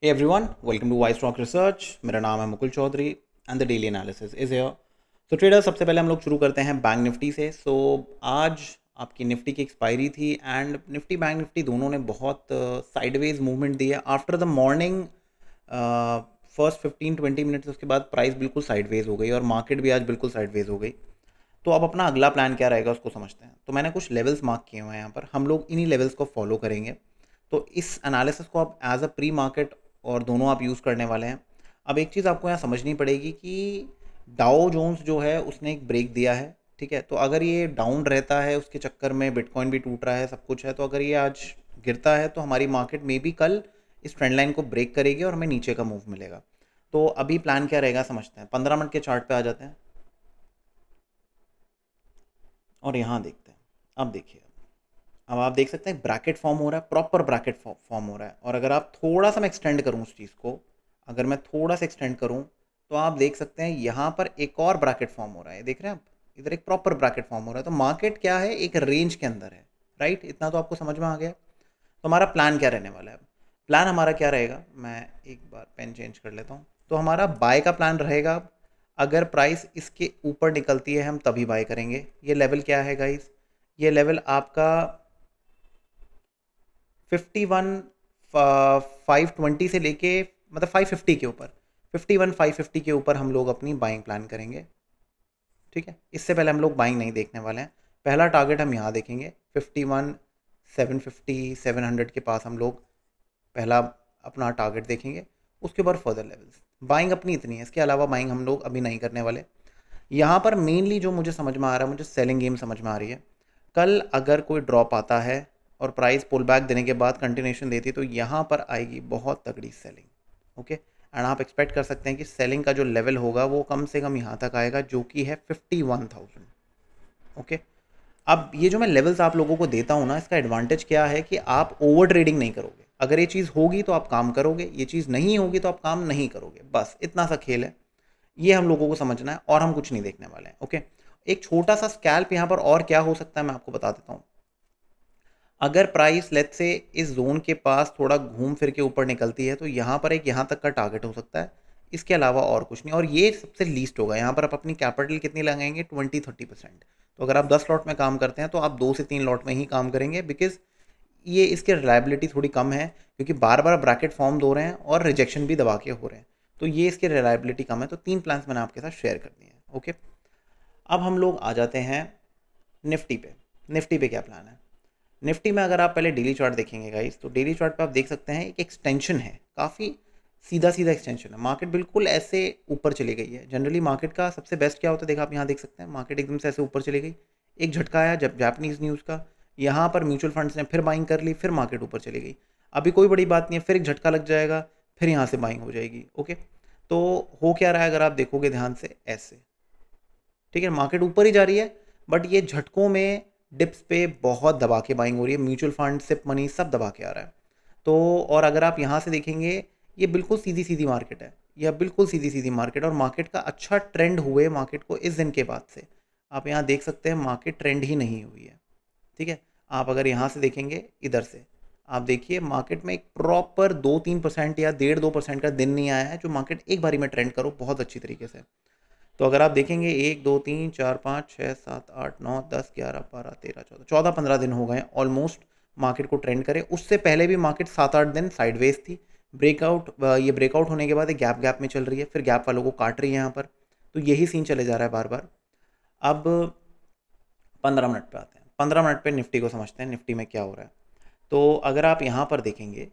Hey everyone, welcome to Wise Rock Research. मेरा नाम है Mukul Chaudhary and the daily analysis is एयर तो ट्रेडर सबसे पहले हम लोग शुरू करते हैं बैंक निफ्टी से सो so, आज आपकी निफ्टी की एक्सपायरी थी एंड निफ्टी बैंक निफ्टी दोनों ने बहुत साइडवेज uh, मूवमेंट दी है after the morning first fifteen twenty minutes उसके बाद प्राइस बिल्कुल साइडवेज हो गई और मार्केट भी आज बिल्कुल साइडवेज हो गई तो अब अपना अगला प्लान क्या रहेगा उसको समझते हैं तो मैंने कुछ लेवल्स मार्क किए हुए हैं यहाँ पर हम लोग इन्हीं लेवल्स को फॉलो करेंगे तो इस एनालिसिस को आप एज अ प्री मार्केट और दोनों आप यूज़ करने वाले हैं अब एक चीज़ आपको यहाँ समझनी पड़ेगी कि डाओ जोन्स जो है उसने एक ब्रेक दिया है ठीक है तो अगर ये डाउन रहता है उसके चक्कर में बिटकॉइन भी टूट रहा है सब कुछ है तो अगर ये आज गिरता है तो हमारी मार्केट में भी कल इस ट्रेंड लाइन को ब्रेक करेगी और हमें नीचे का मूव मिलेगा तो अभी प्लान क्या रहेगा समझते हैं पंद्रह मिनट के चार्ट पे आ जाते हैं और यहाँ देखते हैं अब देखिए अब आप देख सकते हैं ब्रैकेट फॉर्म हो रहा है प्रॉपर ब्रैकेट फॉर्म हो रहा है और अगर आप थोड़ा सा मैं एक्सटेंड करूँ उस चीज़ को अगर मैं थोड़ा सा एक्सटेंड करूँ तो आप देख सकते हैं यहाँ पर एक और ब्रैकेट फॉर्म हो रहा है देख रहे हैं आप इधर एक प्रॉपर ब्रैकेट फॉर्म हो रहा है तो मार्केट क्या है एक रेंज के अंदर है राइट इतना तो आपको समझ में आ गया तो हमारा प्लान क्या रहने वाला है प्लान हमारा क्या रहेगा मैं एक बार पेन चेंज कर लेता हूँ तो हमारा बाय का प्लान रहेगा अगर प्राइस इसके ऊपर निकलती है हम तभी बाय करेंगे ये लेवल क्या है गाइस ये लेवल आपका फिफ्टी वन फाइव ट्वेंटी से लेके मतलब फाइव फिफ्टी के ऊपर फिफ्टी वन फाइव फिफ्टी के ऊपर हम लोग अपनी बाइंग प्लान करेंगे ठीक है इससे पहले हम लोग बाइंग नहीं देखने वाले हैं पहला टारगेट हम यहाँ देखेंगे fifty one seven fifty seven hundred के पास हम लोग पहला अपना टारगेट देखेंगे उसके बाद फर्दर लेवल्स बाइंग अपनी इतनी है इसके अलावा बाइंग हम लोग अभी नहीं करने वाले यहाँ पर मेनली जो मुझे समझ में आ रहा है मुझे सेलिंग गेम समझ में आ रही है कल अगर कोई ड्रॉप आता है और प्राइस पुल बैक देने के बाद कंटिन्यूशन देती है तो यहाँ पर आएगी बहुत तगड़ी सेलिंग ओके एंड आप एक्सपेक्ट कर सकते हैं कि सेलिंग का जो लेवल होगा वो कम से कम यहाँ तक आएगा जो कि है फिफ्टी वन थाउजेंड ओके अब ये जो मैं लेवल्स आप लोगों को देता हूँ ना इसका एडवांटेज क्या है कि आप ओवर ट्रेडिंग नहीं करोगे अगर ये चीज़ होगी तो आप काम करोगे ये चीज़ नहीं होगी तो आप काम नहीं करोगे बस इतना सा खेल है ये हम लोगों को समझना है और हम कुछ नहीं देखने वाले हैं ओके एक छोटा सा स्कैल्प यहाँ पर और क्या हो सकता है मैं आपको बता देता हूँ अगर प्राइस लेट से इस जोन के पास थोड़ा घूम फिर के ऊपर निकलती है तो यहाँ पर एक यहाँ तक का टारगेट हो सकता है इसके अलावा और कुछ नहीं और ये सबसे लीस्ट होगा यहाँ पर आप अपनी कैपिटल कितनी लगाएंगे ट्वेंटी थर्टी परसेंट तो अगर आप दस लॉट में काम करते हैं तो आप दो से तीन लॉट में ही काम करेंगे बिकॉज ये इसके रिलायबिलिटी थोड़ी कम है क्योंकि बार बार ब्रैकेट फॉर्म दो रहे हैं और रिजेक्शन भी दबा के हो रहे हैं तो ये इसके रिलायबिलिटी कम है तो तीन प्लान्स मैंने आपके साथ शेयर कर दिए हैं ओके अब हम लोग आ जाते हैं निफ्टी पे निफ्टी पे क्या प्लान है निफ्टी में अगर आप पहले डेली चार्ट देखेंगे गाइस तो डेली चार्ट पर आप देख सकते हैं एक एक्सटेंशन है काफ़ी सीधा सीधा एक्सटेंशन है मार्केट बिल्कुल ऐसे ऊपर चली गई है जनरली मार्केट का सबसे बेस्ट क्या होता है देखा आप यहाँ देख सकते हैं मार्केट एकदम से ऐसे ऊपर चली गई एक झटका आया जब जापानीज़ न्यूज़ का यहाँ पर म्यूचुअल फंड्स ने फिर बाइंग कर ली फिर मार्केट ऊपर चली गई अभी कोई बड़ी बात नहीं है फिर एक झटका लग जाएगा फिर यहाँ से बाइंग हो जाएगी ओके तो हो क्या रहा है अगर आप देखोगे ध्यान से ऐसे ठीक है मार्केट ऊपर ही जा रही है बट ये झटकों में डिप्स पे बहुत दबा के बाइंग हो रही है म्यूचुअल फंड सिप मनी सब दबा के आ रहा है तो और अगर आप यहाँ से देखेंगे ये बिल्कुल सीधी सीधी मार्केट है यह बिल्कुल सीधी सीधी मार्केट और मार्केट का अच्छा ट्रेंड हुए मार्केट को इस दिन के बाद से आप यहाँ देख सकते हैं मार्केट ट्रेंड ही नहीं हुई है ठीक है आप अगर यहाँ से देखेंगे इधर से आप देखिए मार्केट में एक प्रॉपर दो तीन परसेंट या डेढ़ दो परसेंट का दिन नहीं आया है जो मार्केट एक बारी में ट्रेंड करो बहुत अच्छी तरीके से तो अगर आप देखेंगे एक दो तीन चार पाँच छः सात आठ नौ दस ग्यारह बारह तेरह चौदह चौदह पंद्रह दिन हो गए ऑलमोस्ट मार्केट को ट्रेंड करे उससे पहले भी मार्केट सात आठ दिन साइडवेज थी ब्रेकआउट ये ब्रेकआउट होने के बाद गैप गैप में चल रही है फिर गैप वालों को काट रही है यहाँ पर तो यही सीन चले जा रहा है बार बार अब पंद्रह मिनट पर आते हैं पंद्रह मिनट पर निफ्टी को समझते हैं निफ्टी में क्या हो रहा है तो अगर आप यहाँ पर देखेंगे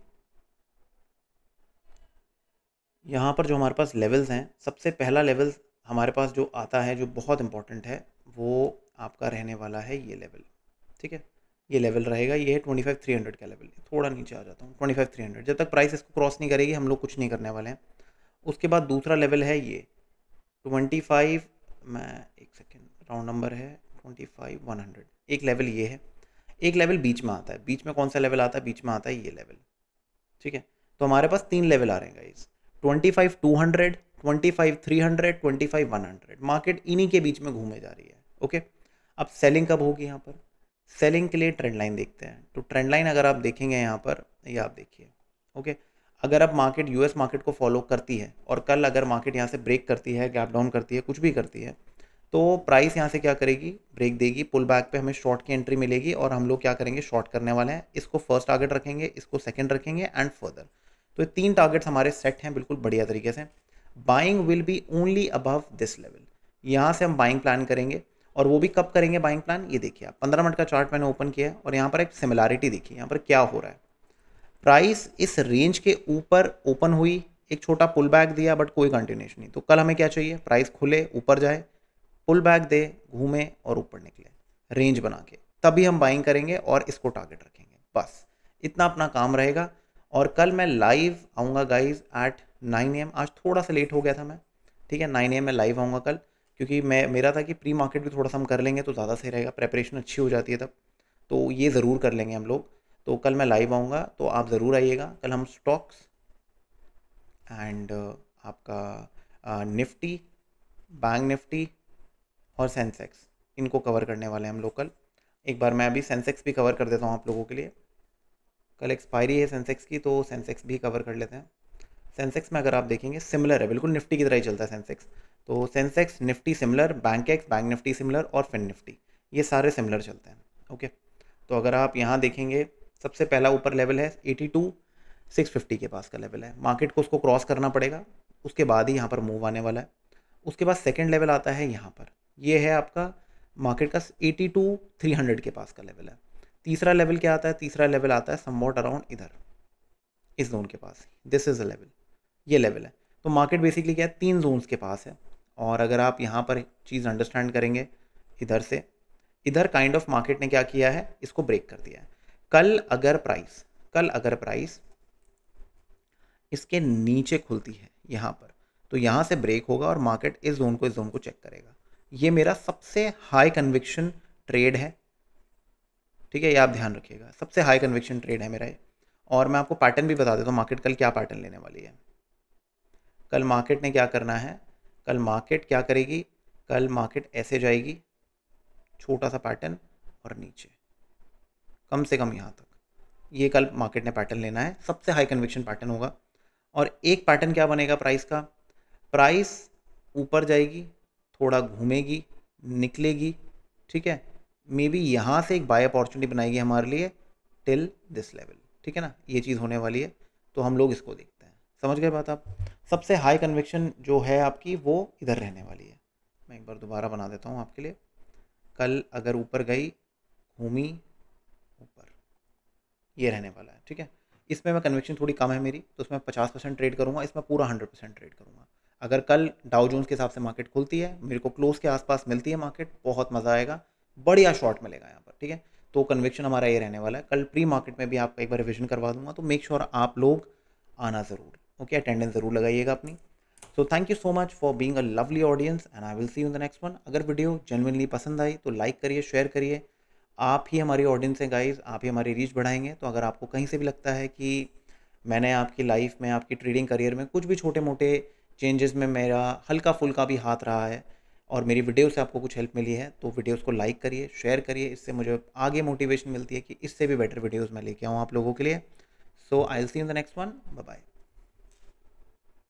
यहाँ पर जो हमारे पास लेवल्स हैं सबसे पहला लेवल्स हमारे पास जो आता है जो बहुत इंपॉर्टेंट है वो आपका रहने वाला है ये लेवल ठीक है ये लेवल रहेगा ये है ट्वेंटी फाइव थ्री हंड्रेड का लेवल थोड़ा नीचे आ जाता हूँ ट्वेंटी फाइव थ्री हंड्रेड जब तक प्राइस इसको क्रॉस नहीं करेगी हम लोग कुछ नहीं करने वाले हैं उसके बाद दूसरा लेवल है ये ट्वेंटी फाइव मैं एक सेकेंड राउंड नंबर है ट्वेंटी फाइव वन हंड्रेड एक लेवल ये है एक लेवल बीच में आता है बीच में कौन सा लेवल आता है बीच में आता है ये लेवल ठीक है तो हमारे पास तीन लेवल आ रहे हैं guys twenty five two hundred twenty five three hundred twenty five one hundred market इन्हीं के बीच में घूमे जा रही है ओके अब सेलिंग कब होगी यहाँ पर सेलिंग के लिए ट्रेंड लाइन देखते हैं तो ट्रेंड लाइन अगर आप देखेंगे यहाँ पर ये आप देखिए ओके अगर आप मार्केट यूएस मार्केट को फॉलो करती है और कल अगर मार्केट यहाँ से ब्रेक करती है गैप डाउन करती है कुछ भी करती है तो प्राइस यहाँ से क्या करेगी ब्रेक देगी पुल बैक पर हमें शॉर्ट की एंट्री मिलेगी और हम लोग क्या करेंगे शॉर्ट करने वाले हैं इसको फर्स्ट टारगेट रखेंगे इसको सेकेंड रखेंगे एंड फर्दर तो ये तीन टारगेट्स हमारे सेट हैं बिल्कुल बढ़िया तरीके से buying will be only above this level यहाँ से हम बाइंग प्लान करेंगे और वो भी कब करेंगे बाइंग प्लान ये देखिए आप पंद्रह मिनट का चार्ट मैंने ओपन किया है और यहाँ पर एक सिमिलैरिटी देखिए यहाँ पर क्या हो रहा है प्राइस इस रेंज के ऊपर ओपन हुई एक छोटा पुल बैक दिया बट कोई कंटिन्यूशन नहीं तो कल हमें क्या चाहिए प्राइस खुले ऊपर जाए पुल बैक दे घूमे और ऊपर निकले रेंज बना के तभी हम बाइंग करेंगे और इसको टारगेट रखेंगे बस इतना अपना काम रहेगा और कल मैं लाइव आऊँगा गाइज एट नाइन एम आज थोड़ा सा लेट हो गया था मैं ठीक है नाइन एम मैं लाइव आऊँगा कल क्योंकि मैं मेरा था कि प्री मार्केट भी थोड़ा सा हम कर लेंगे तो ज़्यादा सही रहेगा प्रेपरेशन अच्छी हो जाती है तब तो ये ज़रूर कर लेंगे हम लोग तो कल मैं लाइव आऊँगा तो आप ज़रूर आइएगा कल हम स्टॉक्स एंड uh, आपका निफ्टी बैंक निफ्टी और सेंसेक्स इनको कवर करने वाले हैं हम लोग कल एक बार मैं अभी सेंसेक्स भी कवर कर देता हूँ आप लोगों के लिए कल एक्सपायरी है सेंसेक्स की तो सेंसेक्स भी कवर कर लेते हैं सेंसेक्स में अगर आप देखेंगे सिमिलर है बिल्कुल निफ्टी की तरह ही चलता है सेंसेक्स तो Sensex Nifty similar bank ex bank Nifty similar और फिन निफ्टी ये सारे सिमिलर चलते हैं ओके तो अगर आप यहाँ देखेंगे सबसे पहला ऊपर लेवल है एटी टू सिक्स फिफ्टी के पास का लेवल है मार्केट को उसको क्रॉस करना पड़ेगा उसके बाद ही यहाँ पर मूव आने वाला है उसके बाद सेकेंड लेवल आता है यहाँ पर ये है आपका मार्केट का एटी टू थ्री हंड्रेड के पास का लेवल है तीसरा लेवल क्या आता है तीसरा लेवल आता है वॉट अराउंड इधर इस जोन के पास दिस इज़ अ लेवल ये लेवल है तो मार्केट बेसिकली क्या है तीन जोन्स के पास है और अगर आप यहाँ पर चीज़ अंडरस्टैंड करेंगे इधर से इधर काइंड ऑफ मार्केट ने क्या किया है इसको ब्रेक कर दिया है कल अगर प्राइस कल अगर प्राइस इसके नीचे खुलती है यहाँ पर तो यहाँ से ब्रेक होगा और मार्केट इस जोन को इस जोन को चेक करेगा ये मेरा सबसे हाई कन्विक्शन ट्रेड है ठीक है ये आप ध्यान रखिएगा सबसे हाई कन्विक्शन ट्रेड है मेरा ये और मैं आपको पैटर्न भी बता देता हूँ मार्केट कल क्या पैटर्न लेने वाली है कल मार्केट ने क्या करना है कल मार्केट क्या करेगी कल मार्केट ऐसे जाएगी छोटा सा पैटर्न और नीचे कम से कम यहाँ तक ये कल मार्केट ने पैटर्न लेना है सबसे हाई कन्विक्शन पैटर्न होगा और एक पैटर्न क्या बनेगा प्राइस का प्राइस ऊपर जाएगी थोड़ा घूमेगी निकलेगी ठीक है मे बी यहाँ से एक बाय अपॉर्चुनिटी बनाएगी हमारे लिए टिल दिस लेवल ठीक है ना ये चीज़ होने वाली है तो हम लोग इसको देखें समझ गए बात आप सबसे हाई कन्विक्शन जो है आपकी वो इधर रहने वाली है मैं एक बार दोबारा बना देता हूँ आपके लिए कल अगर ऊपर गई घूमी ऊपर ये रहने वाला है ठीक है इसमें मैं कन्विक्शन थोड़ी कम है मेरी तो उसमें पचास परसेंट ट्रेड करूँगा इसमें पूरा हंड्रेड परसेंट ट्रेड करूँगा अगर कल डाउ जोन्स के हिसाब से मार्केट खुलती है मेरे को क्लोज के आसपास मिलती है मार्केट बहुत मज़ा आएगा बढ़िया शॉर्ट मिलेगा यहाँ पर ठीक है तो कन्विक्शन हमारा ये रहने वाला है कल प्री मार्केट में भी आपका एक बार रिविजन करवा दूंगा तो मेक श्योर sure आप लोग आना ज़रूर ओके अटेंडेंस ज़रूर लगाइएगा अपनी so thank you so much for being a lovely audience and I will see you in the next one अगर वीडियो जेनविनली पसंद आई तो लाइक करिए शेयर करिए आप ही हमारी ऑडियंस हैं गाइज आप ही हमारी रीच बढ़ाएंगे तो अगर आपको कहीं से भी लगता है कि मैंने आपकी लाइफ में आपकी ट्रेडिंग करियर में कुछ भी छोटे मोटे चेंजेस में मेरा हल्का फुल्का भी हाथ रहा है और मेरी वीडियो से आपको कुछ हेल्प मिली है तो वीडियोस को लाइक करिए शेयर करिए इससे मुझे आगे मोटिवेशन मिलती है कि इससे भी बेटर वीडियोस मैं लेके आऊँ आप लोगों के लिए so I see in the next one bye